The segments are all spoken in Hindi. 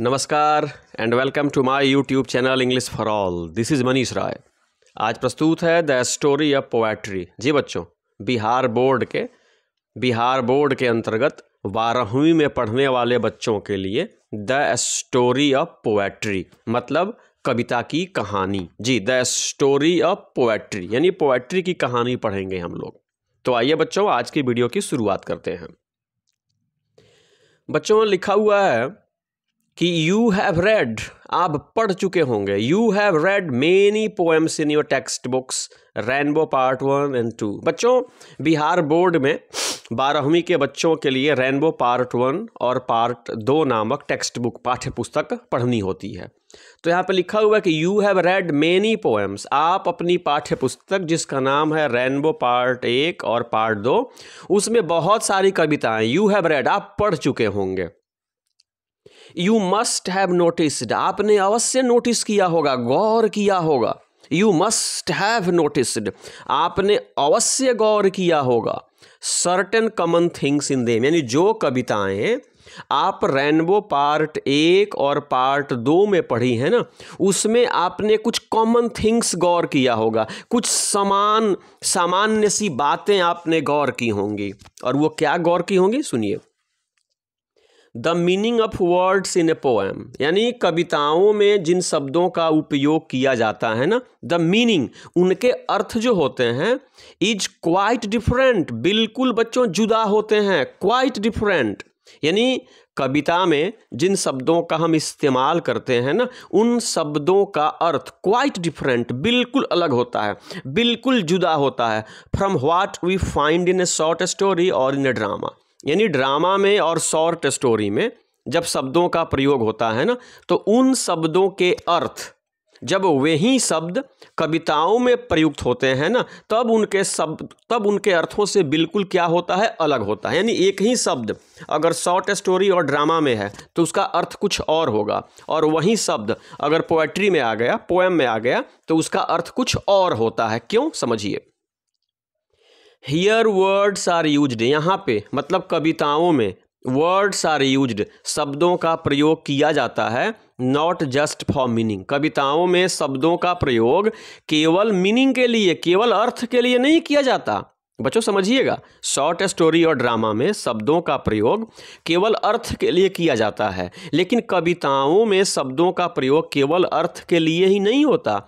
नमस्कार and welcome to my YouTube channel English for all this is Manish Rai आज प्रस्तुत है द स्टोरी ऑफ पोएट्री जी बच्चों बिहार बोर्ड के बिहार बोर्ड के अंतर्गत बारहवीं में पढ़ने वाले बच्चों के लिए द स्टोरी ऑफ पोएट्री मतलब कविता की कहानी जी द स्टोरी ऑफ पोएट्री यानी पोएट्री की कहानी पढ़ेंगे हम लोग तो आइए बच्चों आज की वीडियो की शुरुआत करते हैं बच्चों लिखा हुआ है कि यू हैव रेड आप पढ़ चुके होंगे you have read many poems in your text books rainbow part one and two बच्चों बिहार बोर्ड में बारहवीं के बच्चों के लिए रेनबो पार्ट वन और पार्ट दो नामक टेक्स्ट बुक पाठ्य पुस्तक पढ़नी होती है तो यहाँ पे लिखा हुआ है कि you have read many poems आप अपनी पाठ्य पुस्तक जिसका नाम है रेनबो पार्ट एक और पार्ट दो उसमें बहुत सारी कविताएं यू हैव रेड आप पढ़ चुके होंगे यू मस्ट हैव नोटिस्ड आपने अवश्य नोटिस किया होगा गौर किया होगा यू मस्ट हैव नोटिस्ड आपने अवश्य गौर किया होगा certain common things in them यानी जो कविताएं आप रेनबो पार्ट एक और पार्ट दो में पढ़ी है ना उसमें आपने कुछ कॉमन थिंग्स गौर किया होगा कुछ समान सामान्य सी बातें आपने गौर की होंगी और वो क्या गौर की होंगी सुनिए the meaning of words in a poem यानी कविताओं में जिन शब्दों का उपयोग किया जाता है ना द मीनिंग उनके अर्थ जो होते हैं इज क्वाइट डिफरेंट बिल्कुल बच्चों जुदा होते हैं क्वाइट डिफरेंट यानी कविता में जिन शब्दों का हम इस्तेमाल करते हैं ना उन शब्दों का अर्थ क्वाइट डिफरेंट बिल्कुल अलग होता है बिल्कुल जुदा होता है from what we find in a short story और इन ए ड्रामा यानी ड्रामा में और शॉर्ट स्टोरी में जब शब्दों का प्रयोग होता है ना तो उन शब्दों के अर्थ जब वही शब्द कविताओं में प्रयुक्त होते हैं ना तब उनके शब्द तब उनके अर्थों से बिल्कुल क्या होता है अलग होता है यानी एक ही शब्द अगर शॉर्ट स्टोरी और ड्रामा में है तो उसका अर्थ कुछ और होगा और वही शब्द अगर पोएट्री में आ गया पोएम में आ गया तो उसका अर्थ कुछ और होता है क्यों समझिए हियर वर्ड्स आर यूज यहाँ पे मतलब कविताओं में वर्ड्स आर यूज शब्दों का प्रयोग किया जाता है नॉट जस्ट फॉर मीनिंग कविताओं में शब्दों का प्रयोग केवल मीनिंग के लिए केवल अर्थ के लिए नहीं किया जाता बच्चों समझिएगा शॉर्ट स्टोरी और ड्रामा में शब्दों का प्रयोग केवल अर्थ के लिए किया जाता है लेकिन कविताओं में शब्दों का प्रयोग केवल अर्थ के लिए ही नहीं होता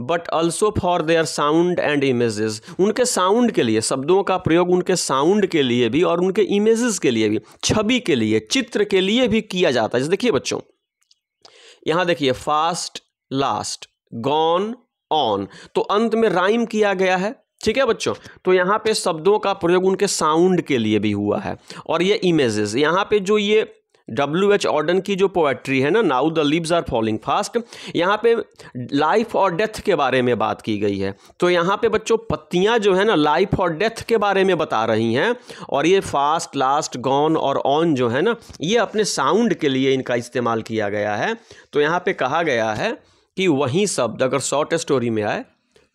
but also for their sound and images उनके साउंड के लिए शब्दों का प्रयोग उनके साउंड के लिए भी और उनके इमेजेस के लिए भी छवि के लिए चित्र के लिए भी किया जाता है जैसे देखिए बच्चों यहां देखिए फास्ट लास्ट गॉन ऑन तो अंत में राइम किया गया है ठीक है बच्चों तो यहाँ पे शब्दों का प्रयोग उनके साउंड के लिए भी हुआ है और ये इमेजेस यहाँ पे जो ये डब्ल्यू एच ऑर्डन की जो पोएट्री है ना now the leaves are falling fast यहाँ पे लाइफ और डेथ के बारे में बात की गई है तो यहाँ पे बच्चों पत्तियाँ जो है ना लाइफ और डेथ के बारे में बता रही हैं और ये फास्ट लास्ट गॉन और ऑन जो है ना ये अपने साउंड के लिए इनका इस्तेमाल किया गया है तो यहाँ पे कहा गया है कि वही शब्द अगर शॉर्ट स्टोरी में आए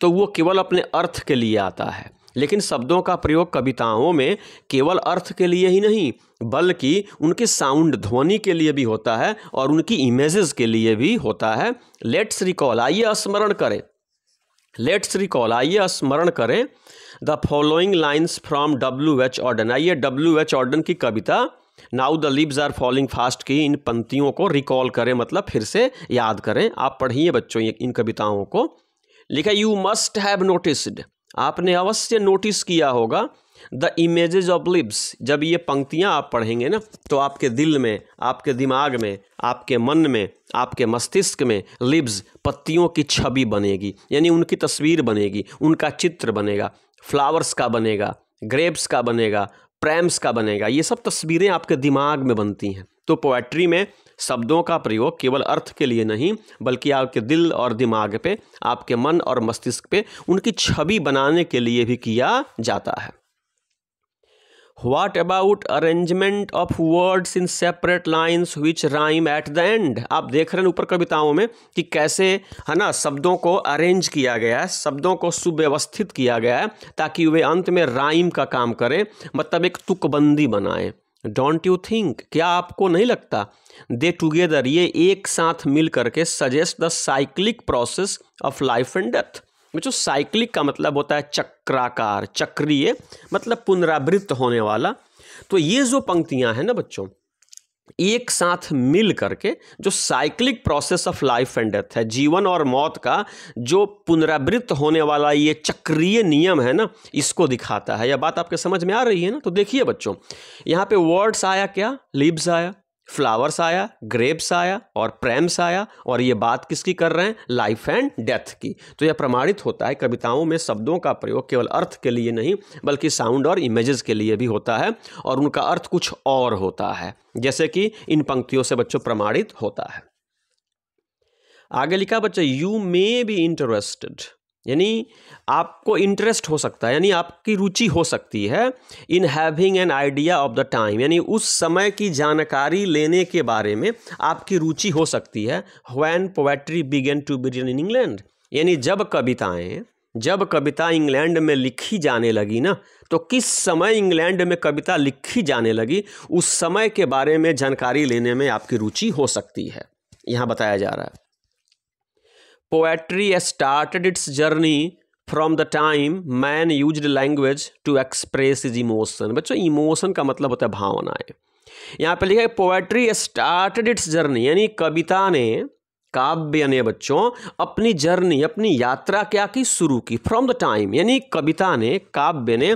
तो वो केवल अपने अर्थ के लिए आता है लेकिन शब्दों का प्रयोग कविताओं में केवल अर्थ के लिए ही नहीं बल्कि उनके साउंड ध्वनि के लिए भी होता है और उनकी इमेजेस के लिए भी होता है लेट्स रिकॉल आइए स्मरण करें लेट्स रिकॉल आइए स्मरण करें the following lines from W H Auden आइए डब्ल्यू एच ऑर्डन की कविता now the leaves are following fast की इन पंक्तियों को रिकॉल करें मतलब फिर से याद करें आप पढ़िए बच्चों इन कविताओं को लिखा यू मस्ट हैव नोटिस्ड आपने अवश्य नोटिस किया होगा द इमेजेज ऑफ लिप्स जब ये पंक्तियाँ आप पढ़ेंगे ना तो आपके दिल में आपके दिमाग में आपके मन में आपके मस्तिष्क में लिप्स पत्तियों की छवि बनेगी यानी उनकी तस्वीर बनेगी उनका चित्र बनेगा फ्लावर्स का बनेगा ग्रेप्स का बनेगा प्रेम्स का बनेगा ये सब तस्वीरें आपके दिमाग में बनती हैं तो पोएट्री में शब्दों का प्रयोग केवल अर्थ के लिए नहीं बल्कि आपके दिल और दिमाग पे आपके मन और मस्तिष्क पे उनकी छवि बनाने के लिए भी किया जाता है what about arrangement of words in separate lines which rhyme at the end आप देख रहे हैं ऊपर कविताओं में कि कैसे है ना शब्दों को अरेंज किया गया है शब्दों को सुव्यवस्थित किया गया है ताकि वे अंत में राइम का काम करें मतलब एक तुकबंदी बनाएं डोंट यू थिंक क्या आपको नहीं लगता दे टुगेदर ये एक साथ मिल करके suggest the cyclic process of life and death जो साइक्लिक का मतलब होता है चक्राकार चक्रीय मतलब पुनरावृत्त होने वाला तो ये जो पंक्तियां हैं ना बच्चों एक साथ मिल करके जो cyclic process of life and death है जीवन और मौत का जो पुनरावृत्त होने वाला ये चक्रीय नियम है ना इसको दिखाता है यह बात आपके समझ में आ रही है ना तो देखिए बच्चों यहाँ पे वर्ड्स आया क्या लिब्स आया फ्लावर्स आया ग्रेप्स आया और प्रेम्स आया और ये बात किसकी कर रहे हैं लाइफ एंड डेथ की तो यह प्रमाणित होता है कविताओं में शब्दों का प्रयोग केवल अर्थ के लिए नहीं बल्कि साउंड और इमेजेस के लिए भी होता है और उनका अर्थ कुछ और होता है जैसे कि इन पंक्तियों से बच्चों प्रमाणित होता है आगे लिखा बच्चा यू मे बी इंटरेस्टेड यानी आपको इंटरेस्ट हो सकता है यानी आपकी रुचि हो सकती है in having an idea of the time यानी उस समय की जानकारी लेने के बारे में आपकी रुचि हो सकती है when poetry began to begin in England यानी जब कविताएं जब कविता इंग्लैंड में लिखी जाने लगी ना तो किस समय इंग्लैंड में कविता लिखी जाने लगी उस समय के बारे में जानकारी लेने में आपकी रुचि हो सकती है यहाँ बताया जा रहा है Poetry started its journey from the time man use language to express his emotion बच्चों इमोशन का मतलब होता है भावनाएं यहाँ पे लिखा है पोएट्री स्टार्टेड इट्स जर्नी यानी कविता ने काव्य ने बच्चों अपनी जर्नी अपनी यात्रा क्या की शुरू की फ्रॉम द टाइम यानी कविता ने काव्य ने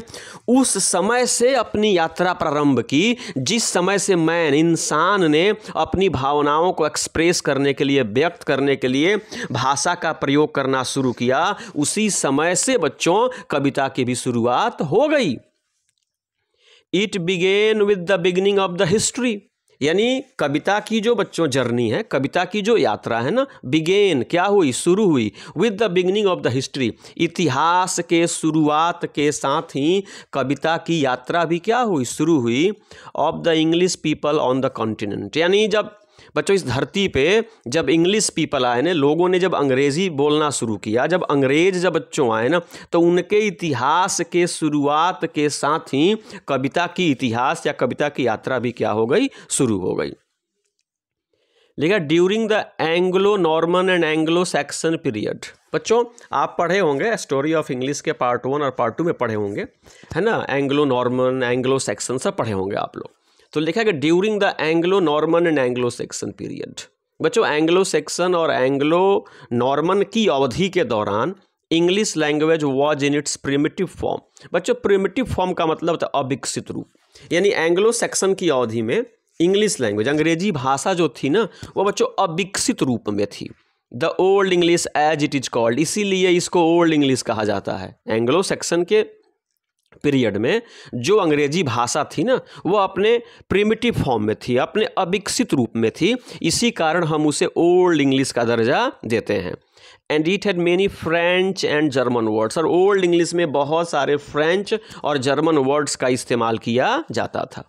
उस समय से अपनी यात्रा प्रारंभ की जिस समय से मैन इंसान ने अपनी भावनाओं को एक्सप्रेस करने के लिए व्यक्त करने के लिए भाषा का प्रयोग करना शुरू किया उसी समय से बच्चों कविता की भी शुरुआत हो गई it began with the beginning of the history यानी कविता की जो बच्चों जर्नी है कविता की जो यात्रा है ना बिगेन क्या हुई शुरू हुई with the beginning of the history इतिहास के शुरुआत के साथ ही कविता की यात्रा भी क्या हुई शुरू हुई of the English people on the continent यानी जब बच्चों इस धरती पे जब इंग्लिश पीपल आए ना लोगों ने जब अंग्रेज़ी बोलना शुरू किया जब अंग्रेज़ जब बच्चों आए ना तो उनके इतिहास के शुरुआत के साथ ही कविता की इतिहास या कविता की यात्रा भी क्या हो गई शुरू हो गई लेकिन during the Anglo Norman and Anglo Saxon period बच्चों आप पढ़े होंगे स्टोरी ऑफ इंग्लिश के पार्ट वन और पार्ट टू में पढ़े होंगे है ना एंग्लो नॉर्मन एंग्लो सैक्सन सब पढ़े होंगे आप लोग तो लिखा गया during the Anglo Norman and Anglo Saxon period बच्चों एंग्लो सेक्शन और एंग्लो नॉर्मन की अवधि के दौरान English language was in its primitive form बच्चों प्रिमिटिव फॉर्म का मतलब था अविकसित रूप यानी एंग्लो सेक्शन की अवधि में इंग्लिश लैंग्वेज अंग्रेजी भाषा जो थी ना वो बच्चों अविकसित रूप में थी the Old English as it is called इसीलिए इसको ओल्ड इंग्लिश कहा जाता है एंग्लो सेक्शन के पीरियड में जो अंग्रेजी भाषा थी ना वो अपने प्रिमिटिव फॉर्म में थी अपने अविकसित रूप में थी इसी कारण हम उसे ओल्ड इंग्लिश का दर्जा देते हैं and it had many French and German words और ओल्ड इंग्लिश में बहुत सारे फ्रेंच और जर्मन वर्ड्स का इस्तेमाल किया जाता था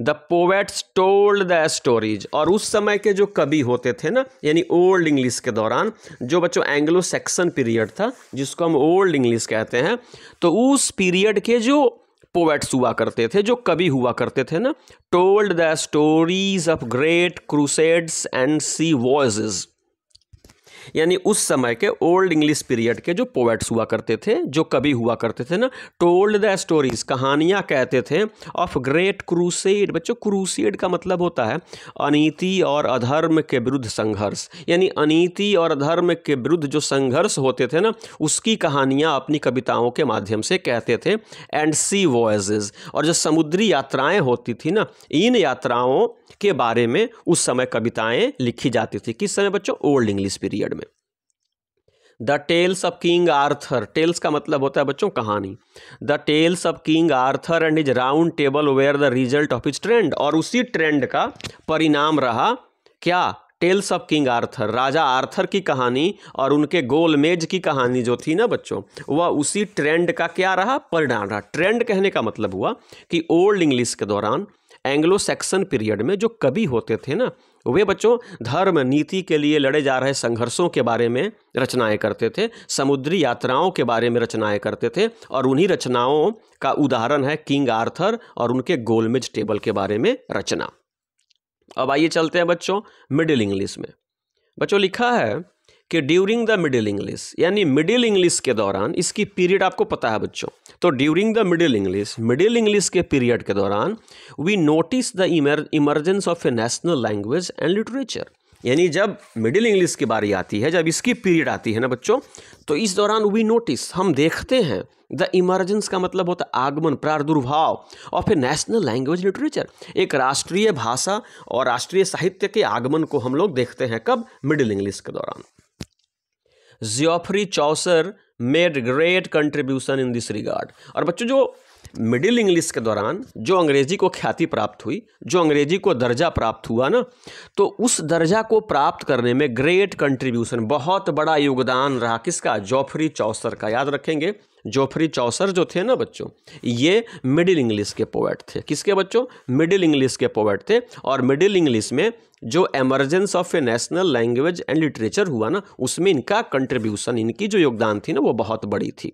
the poets told the stories और उस समय के जो कवि होते थे ना यानी ओल्ड इंग्लिश के दौरान जो बच्चों एंग्लो सेक्सन पीरियड था जिसको हम ओल्ड इंग्लिश कहते हैं तो उस पीरियड के जो पोवेट्स हुआ करते थे जो कवि हुआ करते थे ना told the stories of great crusades and sea voyages यानी उस समय के ओल्ड इंग्लिश पीरियड के जो पोएट्स हुआ करते थे जो कभी हुआ करते थे ना टोल्ड द स्टोरीज कहानियाँ कहते थे ऑफ ग्रेट क्रूसेड बच्चों क्रूसेड का मतलब होता है अनीति और अधर्म के विरुद्ध संघर्ष यानी अनीति और अधर्म के विरुद्ध जो संघर्ष होते थे ना उसकी कहानियाँ अपनी कविताओं के माध्यम से कहते थे एंड सी वॉयजेज और जो समुद्री यात्राएं होती थी ना इन यात्राओं के बारे में उस समय कविताएं लिखी जाती थी किस समय बच्चों ओल्ड इंग्लिश पीरियड में the tales of King Arthur tales का मतलब होता है बच्चों कहानी the tales of King Arthur and his round table where the result of his trend और उसी ट्रेंड का परिणाम रहा क्या टेल्स ऑफ किंग आर्थर राजा आर्थर की कहानी और उनके गोलमेज की कहानी जो थी ना बच्चों वह उसी ट्रेंड का क्या रहा परिणाम रहा ट्रेंड कहने का मतलब हुआ कि ओल्ड इंग्लिश के दौरान एंग्लो सैक्सन पीरियड में जो कवि होते थे ना वे बच्चों धर्म नीति के लिए लड़े जा रहे संघर्षों के बारे में रचनाएं करते थे समुद्री यात्राओं के बारे में रचनाएं करते थे और उन्हीं रचनाओं का उदाहरण है किंग आर्थर और उनके गोलमेज टेबल के बारे में रचना अब आइए चलते हैं बच्चों मिडिल इंग्लिश में बच्चों लिखा है कि ड्यूरिंग द मिडिल इंग्लिश यानी मिडिल इंग्लिश के दौरान इसकी पीरियड आपको पता है बच्चों तो during the Middle English Middle English के पीरियड के दौरान we notice the emergence of a national language and literature यानी जब मिडिल इंग्लिश की बारी आती है जब इसकी पीरियड आती है ना बच्चों तो इस दौरान वी नोटिस हम देखते हैं द इमरजेंस का मतलब होता है आगमन प्रादुर्भाव of a national language literature एक राष्ट्रीय भाषा और राष्ट्रीय साहित्य के आगमन को हम लोग देखते हैं कब मिडिल इंग्लिश के दौरान Geoffrey Chaucer made great contribution in this regard और बच्चों जो मिडिल इंग्लिश के दौरान जो अंग्रेजी को ख्याति प्राप्त हुई जो अंग्रेजी को दर्जा प्राप्त हुआ ना तो उस दर्जा को प्राप्त करने में ग्रेट कंट्रीब्यूशन बहुत बड़ा योगदान रहा किसका जोफरी चौसर का याद रखेंगे जोफरी चौसर जो थे ना बच्चों ये मिडिल इंग्लिश के पोएट थे किसके बच्चों मिडिल इंग्लिश के पोएट थे और मिडिल इंग्लिश में जो emergence of a national language and literature हुआ ना उसमें इनका कंट्रीब्यूशन इनकी जो योगदान थी ना वो बहुत बड़ी थी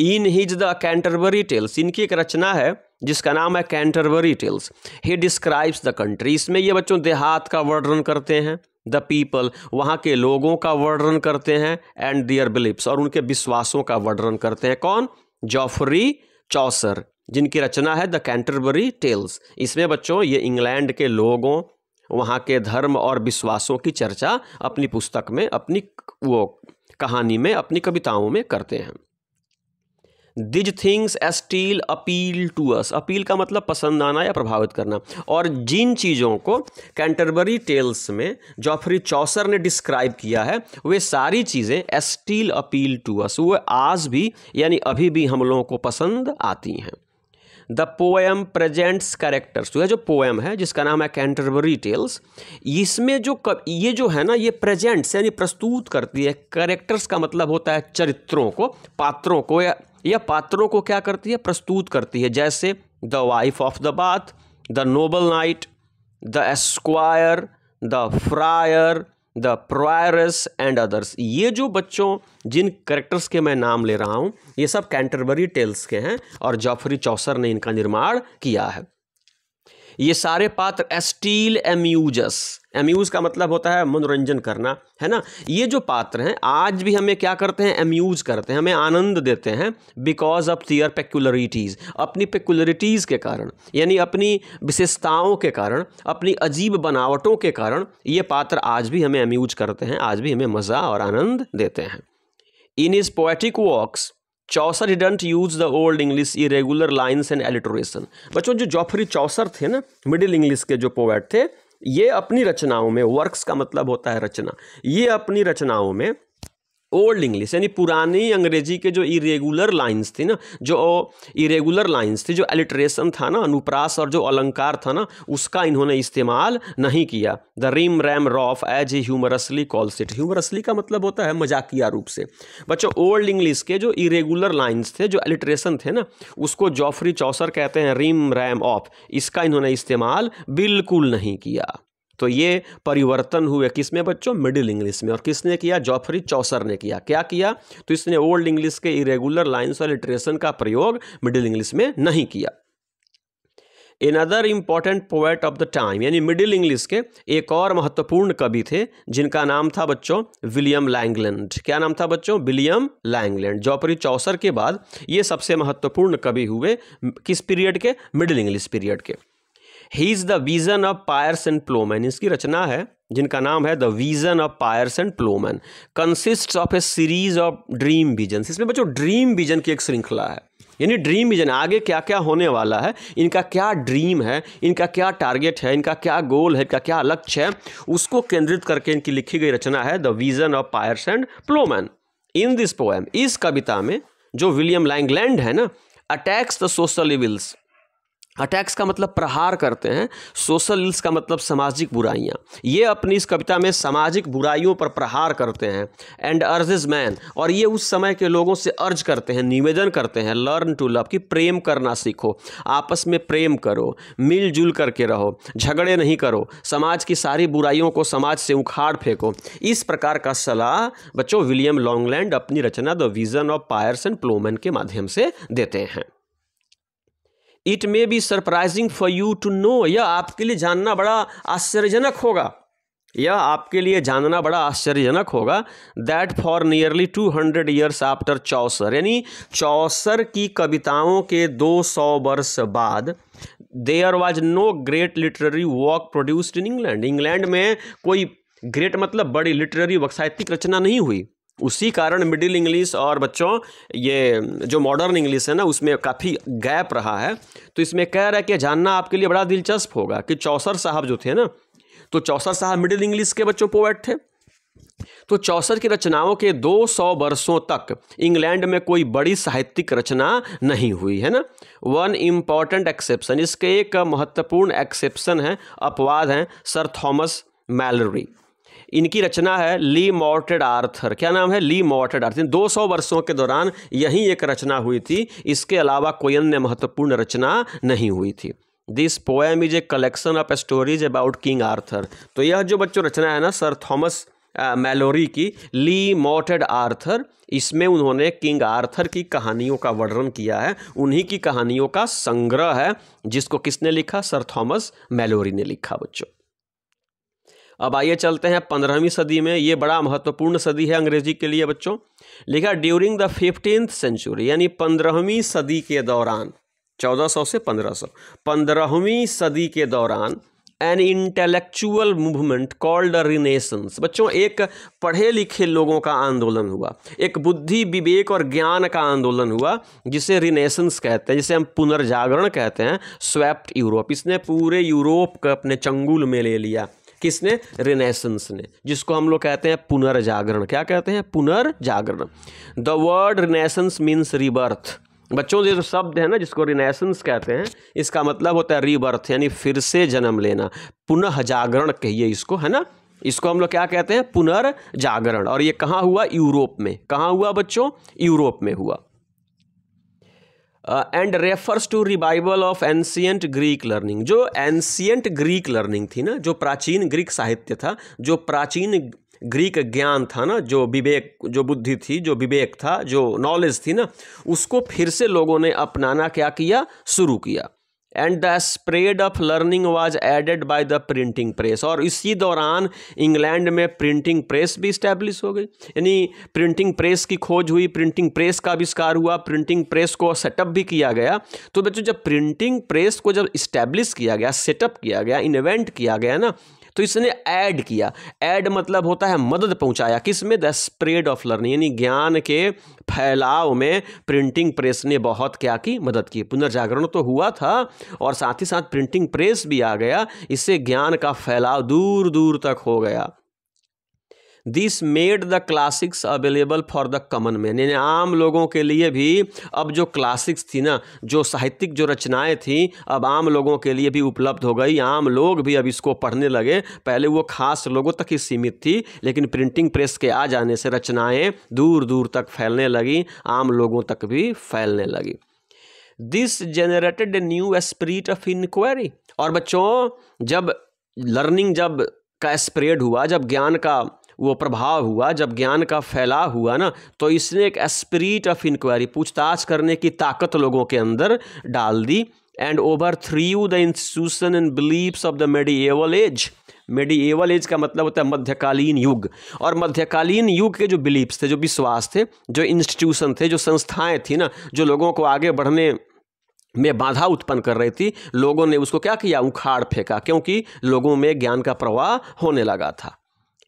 in his the Canterbury Tales इनकी एक रचना है जिसका नाम है कैंटरबरी टेल्स ही डिस्क्राइब्स द कंट्री इसमें ये बच्चों देहात का वर्णन करते हैं द पीपल वहाँ के लोगों का वर्णन करते हैं एंड दियर बिलीप्स और उनके विश्वासों का वर्णन करते हैं कौन जॉफरी चौसर जिनकी रचना है द कैंटरबरी टेल्स इसमें बच्चों ये इंग्लैंड के लोगों वहाँ के धर्म और विश्वासों की चर्चा अपनी पुस्तक में अपनी वो कहानी में अपनी कविताओं में करते हैं these things still appeal to us appeal का मतलब पसंद आना या प्रभावित करना और जिन चीज़ों को कैंटरबरी टेल्स में जॉफरी चौसर ने डिस्क्राइब किया है वे सारी चीज़ें एस्टील अपील टू अस वो आज भी यानी अभी भी हम लोगों को पसंद आती हैं द पोएम प्रेजेंट्स कैरेक्टर्स तो यह जो पोएम है जिसका नाम है कैंटरबरी टेल्स इसमें जो कब ये जो है ना ये प्रेजेंट्स यानी प्रस्तुत करती है कैरेक्टर्स का मतलब होता है चरित्रों को पात्रों को या, या पात्रों को क्या करती है प्रस्तुत करती है जैसे the wife of the Bath the noble knight the esquire the friar the prioress and others ये जो बच्चों जिन करेक्टर्स के मैं नाम ले रहा हूँ ये सब कैंटरबरी टेल्स के हैं और जॉफरी चौसर ने इनका निर्माण किया है ये सारे पात्र एस्टील एम्यूजस एम्यूज का मतलब होता है मनोरंजन करना है ना ये जो पात्र हैं आज भी हमें क्या करते हैं एम्यूज करते हैं हमें आनंद देते हैं बिकॉज ऑफ थियर पेक्युलरिटीज़ अपनी पेक्युलरिटीज़ के कारण यानी अपनी विशेषताओं के कारण अपनी अजीब बनावटों के कारण ये पात्र आज भी हमें एम्यूज करते हैं आज भी हमें मज़ा और आनंद देते हैं in his poetic works Chaucer didn't use the Old English irregular lines and alliteration बच्चों जो जॉफरी चौसर थे ना मिडिल इंग्लिश के जो पोएट थे ये अपनी रचनाओं में वर्क्स का मतलब होता है रचना ये अपनी रचनाओं में ओल्ड इंग्लिश यानी पुरानी अंग्रेजी के जो इरेगुलर लाइंस थी ना जो इरेगुलर लाइंस थी जो एलिट्रेशन था ना अनुप्रास और जो अलंकार था ना उसका इन्होंने इस्तेमाल नहीं किया the rim ram ruff as he humorously calls it humorously का मतलब होता है मजाकिया रूप से बच्चों ओल्ड इंग्लिश के जो इरेगुलर लाइन्स थे जो एलिट्रेशन थे ना उसको जॉफरी चौसर कहते हैं रिम रैम ऑफ इसका इन्होंने इस्तेमाल बिल्कुल नहीं किया तो ये परिवर्तन हुए किस में बच्चों मिडिल इंग्लिश में और किसने किया जॉफरी चौसर ने किया क्या किया तो इसने ओल्ड इंग्लिश के इरेगुलर लाइन्स और लिटरेशन का प्रयोग मिडिल इंग्लिश में नहीं किया in other important poet of the time यानी मिडिल इंग्लिश के एक और महत्वपूर्ण कवि थे जिनका नाम था बच्चों विलियम लैंगलैंड क्या नाम था बच्चों विलियम लैंगलैंड जॉपरी चौसर के बाद ये सबसे महत्वपूर्ण कवि हुए किस पीरियड के मिडिल इंग्लिश पीरियड के ही his the vision of Piers and Plowman इसकी रचना है जिनका नाम है the vision of Piers and Plowman consist of a series of dream vision इसमें बच्चों ड्रीम विजन की एक श्रृंखला है यानी ड्रीम विजन आगे क्या क्या होने वाला है इनका क्या ड्रीम है इनका क्या टारगेट है इनका क्या गोल है इनका क्या लक्ष्य है उसको केंद्रित करके इनकी लिखी गई रचना है the vision of Piers and Plowman in this poem इस कविता में जो विलियम लैंगलैंड है ना attacks the social evils attacks का मतलब प्रहार करते हैं सोशल इल्स का मतलब सामाजिक बुराइयाँ ये अपनी इस कविता में सामाजिक बुराइयों पर प्रहार करते हैं एंड अर्जेज मैन और ये उस समय के लोगों से अर्ज करते हैं निवेदन करते हैं लर्न टू लव कि प्रेम करना सीखो आपस में प्रेम करो मिलजुल करके रहो झगड़े नहीं करो समाज की सारी बुराइयों को समाज से उखाड़ फेंको इस प्रकार का सलाह बच्चों विलियम लॉन्गलैंड अपनी रचना the vision of Piers and Plowman के माध्यम से देते हैं it may be surprising for you to know यह आपके लिए जानना बड़ा आश्चर्यजनक होगा यह आपके लिए जानना बड़ा आश्चर्यजनक होगा that for nearly two hundred years after Chaucer यानी चौसर की कविताओं के दो सौ वर्ष बाद there was no great literary work produced in England England में कोई ग्रेट मतलब बड़ी लिटरेरी साहित्यिक रचना नहीं हुई उसी कारण मिडिल इंग्लिश और बच्चों ये जो मॉडर्न इंग्लिश है ना उसमें काफ़ी गैप रहा है तो इसमें कह रहा है कि जानना आपके लिए बड़ा दिलचस्प होगा कि चौसर साहब जो थे ना तो चौसर साहब मिडिल इंग्लिश के बच्चों पोएट थे तो चौसर की रचनाओं के 200 वर्षों तक इंग्लैंड में कोई बड़ी साहित्यिक रचना नहीं हुई है ना वन इम्पॉर्टेंट एक्सेप्शन इसके एक महत्वपूर्ण एक्सेप्शन है अपवाद हैं सर थॉमस मैलरी इनकी रचना है ली मॉर्टेड आर्थर क्या नाम है ली मॉर्टेड आर्थर दो सौ वर्षों के दौरान यही एक रचना हुई थी इसके अलावा कोई अन्य महत्वपूर्ण रचना नहीं हुई थी this poem is a collection of stories about King Arthur तो यह जो बच्चों रचना है ना सर थॉमस मेलोरी की ली मॉटेड आर्थर इसमें उन्होंने किंग आर्थर की कहानियों का वर्णन किया है उन्हीं की कहानियों का संग्रह है जिसको किसने लिखा सर थॉमस मेलोरी ने लिखा बच्चों अब आइए चलते हैं पंद्रहवीं सदी में ये बड़ा महत्वपूर्ण सदी है अंग्रेजी के लिए बच्चों लिखा ड्यूरिंग द फिफ्टींथ सेंचुरी यानी पंद्रहवीं सदी के दौरान 1400 से 1500 पंद्रहवीं सदी के दौरान an intellectual movement called renaissance बच्चों एक पढ़े लिखे लोगों का आंदोलन हुआ एक बुद्धि विवेक और ज्ञान का आंदोलन हुआ जिसे रिनेशंस कहते हैं जिसे हम पुनर्जागरण कहते हैं स्वेप्ट यूरोप इसने पूरे यूरोप को अपने चंगुल में ले लिया किसने रिनेसेंस ने जिसको हम लोग कहते हैं पुनर्जागरण क्या कहते हैं पुनर्जागरण the word renaissance means rebirth बच्चों जो शब्द है ना जिसको रिनेसेंस कहते हैं इसका मतलब होता है रीबर्थ यानी फिर से जन्म लेना पुनः जागरण कहिए इसको है ना इसको हम लोग क्या कहते हैं पुनर्जागरण और ये कहाँ हुआ यूरोप में कहाँ हुआ बच्चों यूरोप में हुआ and refers to revival of ancient Greek learning जो एंशियंट ग्रीक लर्निंग थी ना जो प्राचीन ग्रीक साहित्य था जो प्राचीन ग्रीक ज्ञान था ना जो विवेक जो बुद्धि थी जो विवेक था जो नॉलेज थी ना उसको फिर से लोगों ने अपनाना क्या किया शुरू किया and the spread of learning was aided by the printing press और इसी दौरान इंग्लैंड में प्रिंटिंग प्रेस भी इस्टेब्लिश हो गई यानी प्रिंटिंग प्रेस की खोज हुई प्रिंटिंग प्रेस का आविष्कार हुआ प्रिंटिंग प्रेस को सेटअप भी किया गया तो बच्चों जब प्रिंटिंग प्रेस को जब इस्टेब्लिश किया गया सेटअप किया गया इन्वेंट किया गया ना तो इसने ऐड किया ऐड मतलब होता है मदद पहुंचाया किस में द स्प्रेड ऑफ लर्निंग यानी ज्ञान के फैलाव में प्रिंटिंग प्रेस ने बहुत क्या की मदद की पुनर्जागरण तो हुआ था और साथ ही साथ प्रिंटिंग प्रेस भी आ गया इससे ज्ञान का फैलाव दूर दूर तक हो गया this made the classics available for the common man यानी आम लोगों के लिए भी अब जो क्लासिक्स थी ना जो साहित्यिक जो रचनाएं थी अब आम लोगों के लिए भी उपलब्ध हो गई आम लोग भी अब इसको पढ़ने लगे पहले वो खास लोगों तक ही सीमित थी लेकिन प्रिंटिंग प्रेस के आ जाने से रचनाएं दूर दूर तक फैलने लगी आम लोगों तक भी फैलने लगी this generated new spirit of inquiry और बच्चों जब लर्निंग जब का स्प्रेड हुआ जब ज्ञान का वो प्रभाव हुआ जब ज्ञान का फैलाव हुआ ना तो इसने एक स्पिरिट ऑफ इंक्वायरी पूछताछ करने की ताकत लोगों के अंदर डाल दी एंड ओवर यू the institution and beliefs of the medieval age medieval age का मतलब होता है मध्यकालीन युग और मध्यकालीन युग के जो बिलीव्स थे जो विश्वास थे जो इंस्टीट्यूशन थे जो संस्थाएँ थी ना जो लोगों को आगे बढ़ने में बाधा उत्पन्न कर रही थी लोगों ने उसको क्या किया उखाड़ फेंका क्योंकि लोगों में ज्ञान का प्रवाह होने लगा था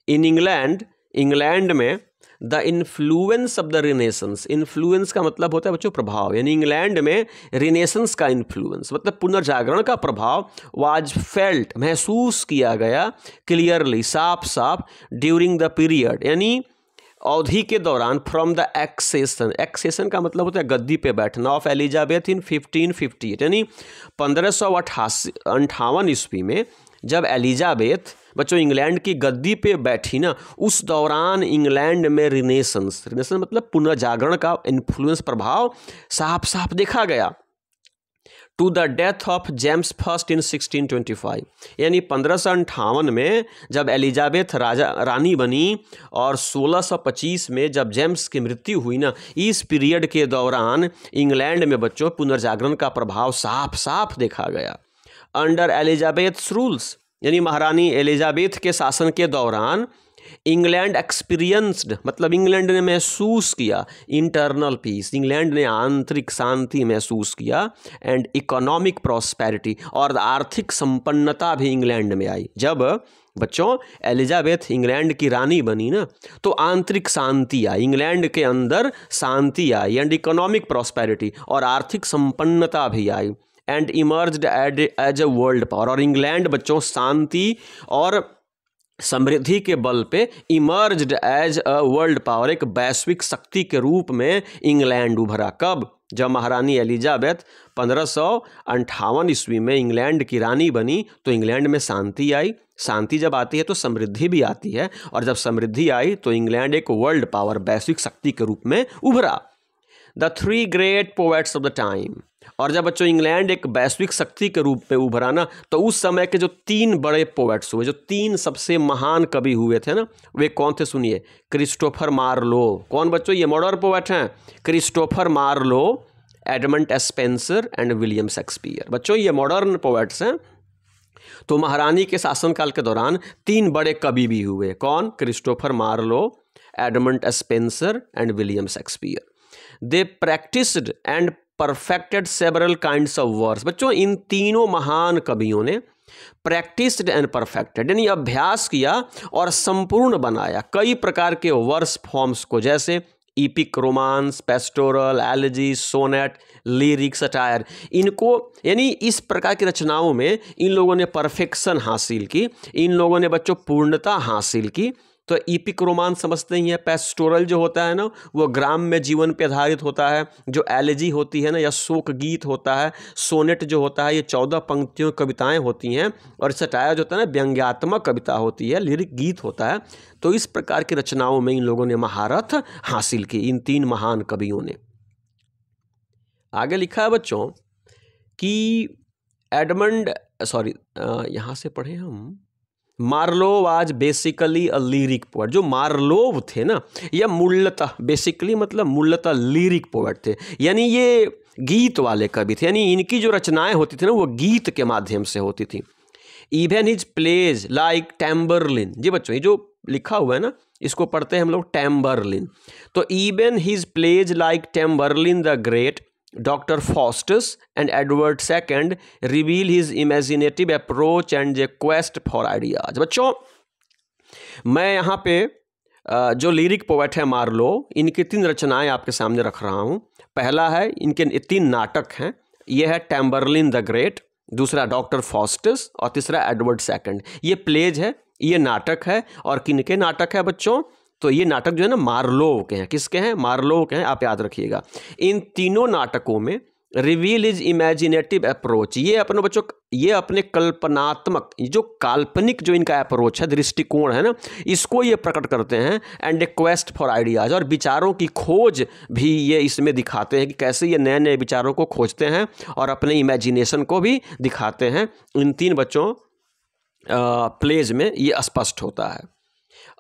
इन इंग्लैंड इंग्लैंड में the influence of the renaissance influence का मतलब होता है बच्चों प्रभाव यानी इंग्लैंड में रिनेसेंस का इन्फ्लुएंस मतलब पुनर्जागरण का प्रभाव वाज फेल्ट महसूस किया गया क्लियरली साफ साफ ड्यूरिंग द पीरियड यानी अवधि के दौरान फ्रॉम द एक्सेसन एक्सेसन का मतलब होता है गद्दी पे बैठना of Elizabeth in fifteen fifty eight यानी पंद्रह सौ अट्ठासी अंठावन ईस्वी में जब एलिजाबेथ बच्चों इंग्लैंड की गद्दी पे बैठी ना उस दौरान इंग्लैंड में रिनेसंस रिनेसंस मतलब पुनर्जागरण का इन्फ्लुएंस प्रभाव साफ साफ देखा गया to the death of James first in 1625 यानी पंद्रह में जब एलिजाबेथ राजा रानी बनी और 1625 में जब जेम्स की मृत्यु हुई ना इस पीरियड के दौरान इंग्लैंड में बच्चों पुनर्जागरण का प्रभाव साफ साफ देखा गया अंडर एलिजाबेथ्स रूल्स यानी महारानी एलिजाबेथ के शासन के दौरान इंग्लैंड एक्सपीरियंस्ड मतलब इंग्लैंड ने महसूस किया इंटरनल पीस इंग्लैंड ने आंतरिक शांति महसूस किया एंड इकोनॉमिक प्रॉस्पेरिटी और आर्थिक संपन्नता भी इंग्लैंड में आई जब बच्चों एलिजाबेथ इंग्लैंड की रानी बनी ना तो आंतरिक शांति आई इंग्लैंड के अंदर शांति आई एंड इकोनॉमिक प्रॉस्पेरिटी और आर्थिक संपन्नता भी आई and emerged as a world power और इंग्लैंड बच्चों शांति और समृद्धि के बल पे emerge as a world power एक वैश्विक शक्ति के रूप में इंग्लैंड उभरा कब जब महारानी एलिजाबेथ पंद्रह सौ अंठावन ईस्वी में इंग्लैंड की रानी बनी तो इंग्लैंड में शांति आई शांति जब आती है तो समृद्धि भी आती है और जब समृद्धि आई तो इंग्लैंड एक वर्ल्ड पावर वैश्विक शक्ति के रूप में उभरा the three great poets of the time और जब बच्चों इंग्लैंड एक वैश्विक शक्ति के रूप में उभरा ना तो उस समय के जो तीन बड़े पोएट्स हुए जो तीन सबसे महान कवि हुए थे ना वे कौन थे सुनिए क्रिस्टोफर मार्लो कौन बच्चों ये मॉडर्न पोएट हैं Christopher Marlowe Edmund Spenser and William Shakespeare बच्चों ये मॉडर्न पोएट्स हैं तो महारानी के शासनकाल के दौरान तीन बड़े कवि भी हुए कौन Christopher Marlowe Edmund Spenser and William Shakespeare they practised and perfected several kinds of words बच्चों इन तीनों महान कवियों ने प्रैक्टिस्ड एंड परफेक्टेड यानी अभ्यास किया और संपूर्ण बनाया कई प्रकार के वर्स फॉर्म्स को जैसे epic romance pastoral elegy sonnet lyrics satire इनको यानी इस प्रकार की रचनाओं में इन लोगों ने परफेक्शन हासिल की इन लोगों ने बच्चों पूर्णता हासिल की तो ईपिक रोमांस समझते ही हैं पेस्टोरल जो होता है ना वो ग्राम में जीवन पर आधारित होता है जो एलजी होती है ना या शोक गीत होता है सोनेट जो होता है ये चौदह पंक्तियों कविताएं होती हैं और सटाया जो होता है ना व्यंग्यात्मक कविता होती है लिरिक गीत होता है तो इस प्रकार की रचनाओं में इन लोगों ने महारथ हासिल की इन तीन महान कवियों ने आगे लिखा है बच्चों कि एडमंड सॉरी यहाँ से पढ़े हम मार्लोव आज बेसिकली अ लिरिक पोएट जो मार्लोव थे ना यह मूलतः बेसिकली मतलब मूलतः लिरिक पोएट थे यानी ये गीत वाले कवि थे यानी इनकी जो रचनाएं होती थी ना वो गीत के माध्यम से होती थी even his plays like Tamburlaine जी बच्चों ये जो लिखा हुआ है ना इसको पढ़ते हैं हम लोग टैम्बरलिन तो even his plays like Tamburlaine the great Doctor Faustus and Edward second reveal his imaginative approach and जे क्वेस्ट फॉर आइडियाज बच्चों मैं यहाँ पे जो लिरिक पोएट है मार्लो इनकी तीन रचनाएं आपके सामने रख रहा हूँ पहला है इनके तीन नाटक हैं यह है टैम्बरलिन द ग्रेट दूसरा डॉक्टर फॉस्टस और तीसरा एडवर्ड सेकंड ये प्लेज है ये नाटक है और किनके नाटक है बच्चों तो ये नाटक जो है ना मार्लोव के हैं किसके हैं मार्लोव के हैं आप याद रखिएगा इन तीनों नाटकों में रिवील इज इमेजिनेटिव अप्रोच ये अपने बच्चों ये अपने कल्पनात्मक जो काल्पनिक जो इनका अप्रोच है दृष्टिकोण है ना इसको ये प्रकट करते हैं and a quest for ideas और विचारों की खोज भी ये इसमें दिखाते हैं कि कैसे ये नए नए विचारों को खोजते हैं और अपने इमेजिनेशन को भी दिखाते हैं इन तीन बच्चों प्लेज में ये स्पष्ट होता है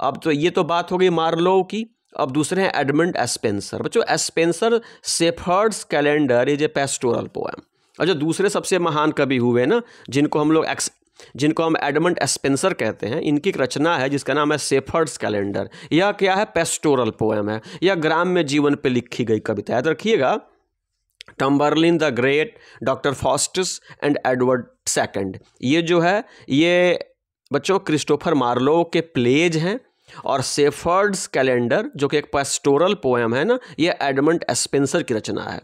अब तो ये तो बात हो गई मार्लो की अब दूसरे हैं एडमंड एस्पेंसर बच्चों Spenser shepherd's calendar is a pastoral poem और जो दूसरे सबसे महान कवि हुए ना जिनको हम लोग एक्स जिनको हम एडमंड एस्पेंसर कहते हैं इनकी एक रचना है जिसका नाम है सेफर्ड्स कैलेंडर यह क्या है पेस्टोरल पोएम है यह ग्राम्य जीवन पर लिखी गई कविता याद रखिएगा Tamburlaine the great Doctor Faustus and Edward second ये जो है ये बच्चों क्रिस्टोफर मार्लो के प्लेज हैं और सेफर्ड्स कैलेंडर जो कि एक पेस्टोरल पोएम है ना ये एडमंड एस्पेंसर की रचना है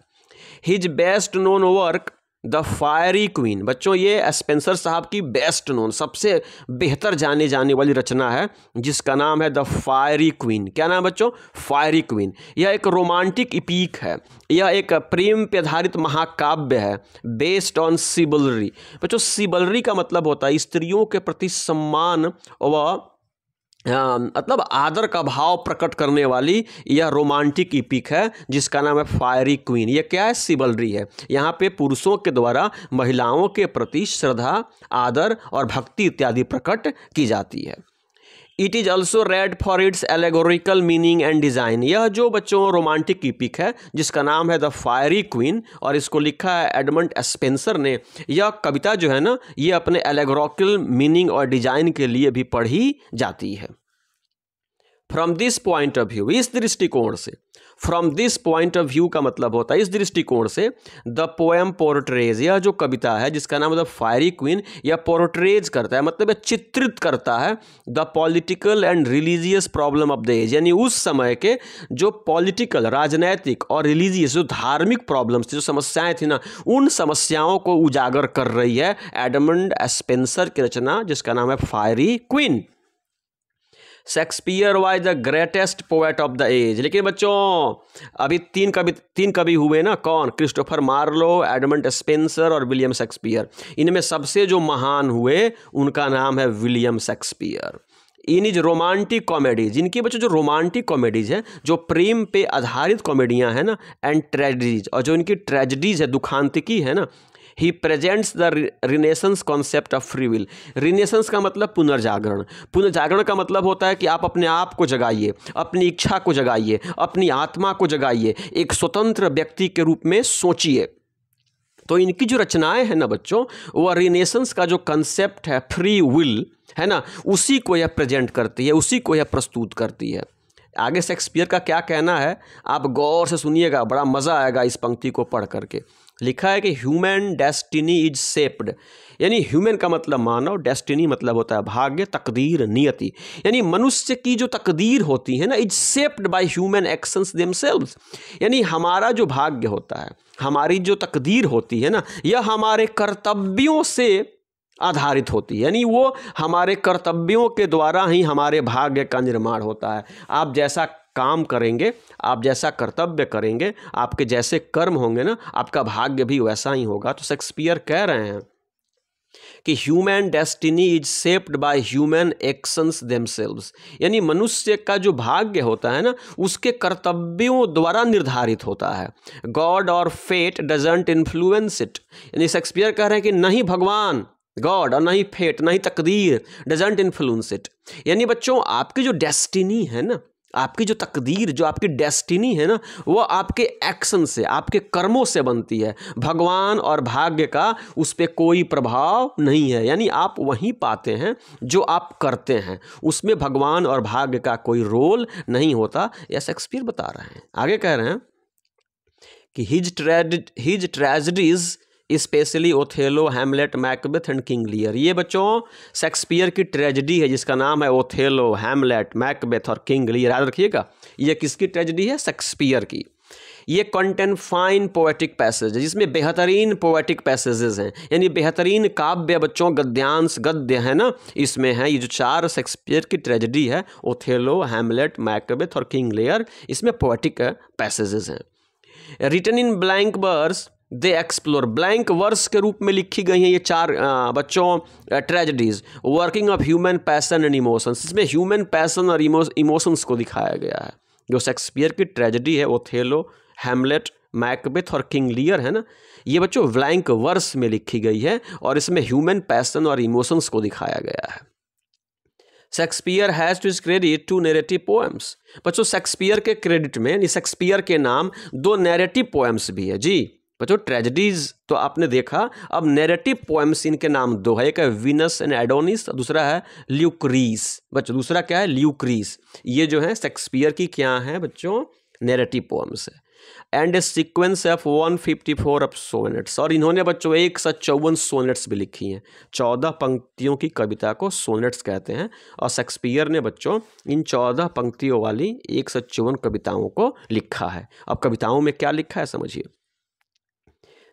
his best known work the Faerie Queene बच्चों ये स्पेंसर साहब की बेस्ट नोन सबसे बेहतर जाने जाने वाली रचना है जिसका नाम है द फायरी क्वीन क्या नाम बच्चों फायरी क्वीन यह एक रोमांटिक इपीक है यह एक प्रेम पे आधारित महाकाव्य है बेस्ड ऑन सिबलरी बच्चों सिबलरी का मतलब होता है स्त्रियों के प्रति सम्मान व मतलब आदर का भाव प्रकट करने वाली यह रोमांटिक इपिक है जिसका नाम है फायरी क्वीन यह क्या है सिबलरी है यहाँ पे पुरुषों के द्वारा महिलाओं के प्रति श्रद्धा आदर और भक्ति इत्यादि प्रकट की जाती है it is also read for its allegorical meaning and design यह जो बच्चों रोमांटिक इपिक है जिसका नाम है द फायरी क्वीन और इसको लिखा है एडमंड स्पेंसर ने यह कविता जो है ना ये अपने एलेगोरिकल मीनिंग और डिज़ाइन के लिए भी पढ़ी जाती है from this point of view इस दृष्टिकोण से from this point of view का मतलब होता है इस दृष्टिकोण से द पोएम पोर्ट्रेज यह जो कविता है जिसका नाम मतलब फायरी क्वीन या पोर्ट्रेज करता है मतलब चित्रित करता है the political and religious problem of the age यानी उस समय के जो पॉलिटिकल राजनैतिक और रिलीजियस जो धार्मिक प्रॉब्लम्स थी जो समस्याएं थी ना उन समस्याओं को उजागर कर रही है एडमंड एस्पेंसर की रचना जिसका नाम है Faerie Queene Shakespeare was the greatest poet of the age लेकिन बच्चों अभी तीन कवि तीन कवि हुए ना कौन क्रिस्टोफर मार्लो एडमंड स्पेंसर और विलियम शेक्सपियर इनमें सबसे जो महान हुए उनका नाम है William Shakespeare in his romantic comedies इनकी बच्चों जो रोमांटिक कॉमेडीज है जो प्रेम पे आधारित कॉमेडियाँ हैं ना एंड ट्रेजडीज और जो इनकी ट्रेजडीज है दुखांतिकी है ना he presents the renaissance concept of free will renaissance का मतलब पुनर्जागरण पुनर्जागरण का मतलब होता है कि आप अपने आप को जगाइए अपनी इच्छा को जगाइए अपनी आत्मा को जगाइए एक स्वतंत्र व्यक्ति के रूप में सोचिए तो इनकी जो रचनाएं हैं ना बच्चों वह रिनेसेंस का जो कंसेप्ट है फ्री विल है ना उसी को यह प्रेजेंट करती है उसी को यह प्रस्तुत करती है आगे शेक्सपियर का क्या कहना है आप गौर से सुनिएगा बड़ा मज़ा आएगा इस पंक्ति को पढ़ करके लिखा है कि ह्यूमन डेस्टिनी इज सेप्ड यानी ह्यूमन का मतलब मानव डेस्टिनी मतलब होता है भाग्य तकदीर नियति यानी मनुष्य की जो तकदीर होती है ना is shaped by human actions themselves यानी हमारा जो भाग्य होता है हमारी जो तकदीर होती है ना यह हमारे कर्तव्यों से आधारित होती है यानी वो हमारे कर्तव्यों के द्वारा ही हमारे भाग्य का निर्माण होता है आप जैसा काम करेंगे आप जैसा कर्तव्य करेंगे आपके जैसे कर्म होंगे ना आपका भाग्य भी वैसा ही होगा तो शेक्सपियर कह रहे हैं कि human destiny is shaped by human actions themselves यानी मनुष्य का जो भाग्य होता है ना उसके कर्तव्यों द्वारा निर्धारित होता है गॉड और फेट डजेंट इन्फ्लुएंस इट यानी शेक्सपियर कह रहे हैं कि नहीं भगवान गॉड और नहीं फेट नहीं तकदीर डजेंट इन्फ्लुएंस इट यानी बच्चों आपकी जो डेस्टिनी है ना आपकी जो तकदीर जो आपकी डेस्टिनी है ना वो आपके एक्शन से आपके कर्मों से बनती है भगवान और भाग्य का उस पर कोई प्रभाव नहीं है यानी आप वहीं पाते हैं जो आप करते हैं उसमें भगवान और भाग्य का कोई रोल नहीं होता यह शेक्सपियर बता रहे हैं आगे कह रहे हैं कि his trade his tragedies especially Othello Hamlet Macbeth and King Lear ये बच्चों शेक्सपियर की ट्रेजडी है जिसका नाम है ओथेलो हैमलेट मैकबेथ और किंग लियर याद रखिएगा ये किसकी ट्रेजडी है शेक्सपियर की ये कंटेन फाइन पोएटिक पैसेज है जिसमें बेहतरीन पोएटिक पैसेजेस हैं यानी बेहतरीन काव्य बच्चों गद्यांश गद्य है ना इसमें है ये जो चार शेक्सपियर की ट्रेजडी है ओथेलो हैमलेट मैकबेथ और किंग लेयर इसमें पोएटिक पैसेजेस हैं written in blank verse they explore blank verse के रूप में लिखी गई हैं ये चार बच्चों tragedies working of human passion and emotions इसमें ह्यूमन पैसन और इमोशंस को दिखाया गया है जो शेक्सपियर की ट्रेजडी है वो थेलो हेमलेट मैकबेथ और किंग लियर है ना ये बच्चों ब्लैंक वर्स में लिखी गई है और इसमें ह्यूमन पैसन और इमोशंस को दिखाया गया है Shakespeare has to his credit two narrative poems बच्चों शेक्सपियर के क्रेडिट में शेक्सपियर के नाम दो नेरेटिव पोएम्स भी है जी बच्चों ट्रेजडीज तो आपने देखा अब नेरेटिव पोएम्स इनके नाम दो है एक है विनस एंड एडोनिस दूसरा है ल्यूक्रीस बच्चों दूसरा क्या है ल्यूक्रीस ये जो है शेक्सपियर की क्या है बच्चों नेरेटिव पोएम्स है and a sequence of one fifty four of sonnets और इन्होंने बच्चों एक सौ चौवन सोनेट्स भी लिखी हैं चौदह पंक्तियों की कविता को सोनेट्स कहते हैं और शेक्सपियर ने बच्चों इन चौदह पंक्तियों वाली एक सौ चौवन कविताओं को लिखा है अब कविताओं में क्या लिखा है समझिए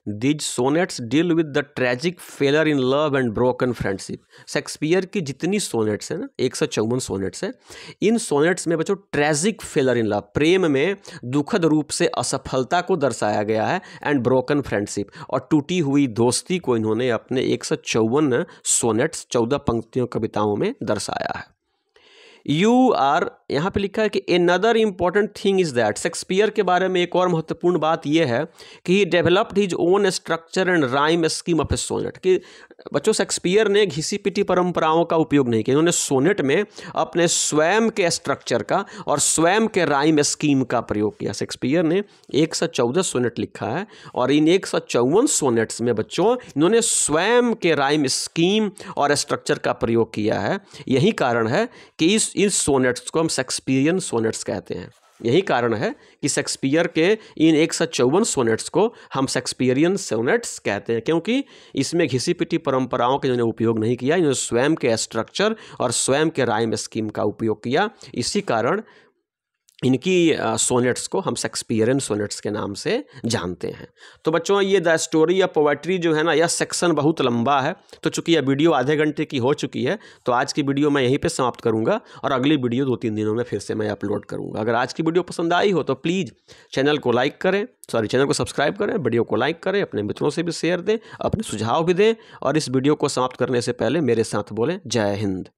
these sonnets deal with the tragic failure in love and broken friendship Shakespeare की जितनी सोनेट्स हैं ना एक सौ चौवन सोनेट्स हैं इन सोनेट्स में बच्चों ट्रेजिक फेलर इन लव प्रेम में दुखद रूप से असफलता को दर्शाया गया है एंड ब्रोकन फ्रेंडशिप और टूटी हुई दोस्ती को इन्होंने अपने एक सौ चौवन सोनेट्स चौदह पंक्तियों कविताओं में दर्शाया है यू आर यहाँ पे लिखा है कि another important thing is that Shakespeare के बारे में एक और महत्वपूर्ण बात यह है कि he developed his own structure and rhyme scheme of a sonnet कि बच्चों शेक्सपियर ने घिसी पिटी परंपराओं का उपयोग नहीं किया उन्होंने सोनेट में अपने स्वयं के स्ट्रक्चर का और स्वयं के राइम स्कीम का प्रयोग किया शेक्सपियर ने एक सौ चौदह सोनेट लिखा है और इन एक सौ चौवन सोनेट्स में बच्चों इन्होंने स्वयं के राइम स्कीम और स्ट्रक्चर का प्रयोग किया है यही कारण है कि इस इन सोनेट्स को हम शेक्सपियन सोनेट्स कहते हैं यही कारण है कि शेक्सपियर के इन एक सौ चौवन सोनेट्स को हम शेक्सपियरियन सोनेट्स कहते हैं क्योंकि इसमें घिसी पिटी परंपराओं के जिन्होंने उपयोग नहीं किया इन्होंने स्वयं के स्ट्रक्चर और स्वयं के राइम स्कीम का उपयोग किया इसी कारण इनकी सोनेट्स को हम शेक्सपियरन सोनेट्स के नाम से जानते हैं तो बच्चों ये द स्टोरी या पोएट्री जो है ना यह सेक्शन बहुत लंबा है तो चूंकि यह वीडियो आधे घंटे की हो चुकी है तो आज की वीडियो मैं यहीं पे समाप्त करूंगा और अगली वीडियो दो तीन दिनों में फिर से मैं अपलोड करूंगा अगर आज की वीडियो पसंद आई हो तो प्लीज़ चैनल को लाइक करें सॉरी चैनल को सब्सक्राइब करें वीडियो को लाइक करें अपने मित्रों से भी शेयर दें अपने सुझाव भी दें और इस वीडियो को समाप्त करने से पहले मेरे साथ बोलें जय हिंद